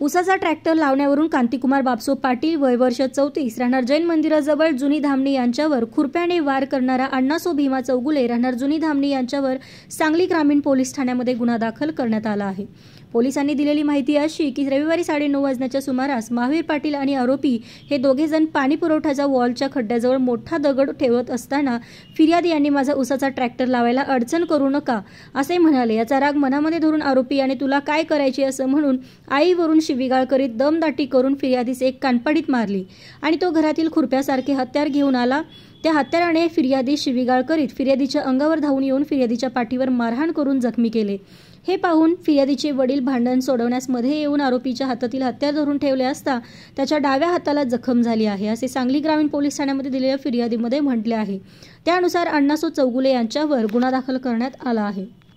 उसाचा ट्रॅक्टर लावण्यावरून कांतिकुमार बापसो पाटील वर्ष चौतीस राहणार जैन मंदिराजवळ जुनी धामणी यांच्यावर खुरप्याने वार करणारा अण्णासो भीमा चौगुले राहणार जुनी धामणी यांच्यावर सांगली ग्रामीण पोलीस ठाण्यामध्ये गुन्हा दाखल करण्यात आला आहे पोलिसांनी दिलेली माहिती अशी की रविवारी साडेनऊ वाजण्याच्या सुमारास महावीर पाटील आणि आरोपी हे दोघेजण पाणी पुरवठ्याच्या वॉलच्या खड्ड्याजवळ मोठा दगड ठेवत असताना फिर्यादी यांनी माझा उसाचा ट्रॅक्टर लावायला अडचण करू नका असे म्हणाले याचा राग मनामध्ये धरून आरोपी आणि तुला काय करायचे असं म्हणून आईवरून शिवीगाळ करीत दमदाटी करून फिर्यादीस एक कानपाडीत मारली आणि तो घरातील खुरप्यासारखे हत्यार घेऊन आला त्या हत्याराने फिर्यादी शिवीगाळ करीत फिर्यादीच्या अंगावर धावून येऊन फिर्यादीच्या पाठीवर मारहाण करून जखमी केले हे पाहून फिर्यादीचे वडील भांडण सोडवण्यास मध्ये येऊन आरोपीच्या हातातील हत्यार धरून ठेवले असता त्याच्या डाव्या हाताला जखम झाली आहे असे सांगली ग्रामीण पोलीस ठाण्यामध्ये दिलेल्या फिर्यादीमध्ये म्हटले आहे त्यानुसार अण्णासो चौगुले यांच्यावर गुन्हा दाखल करण्यात आला आहे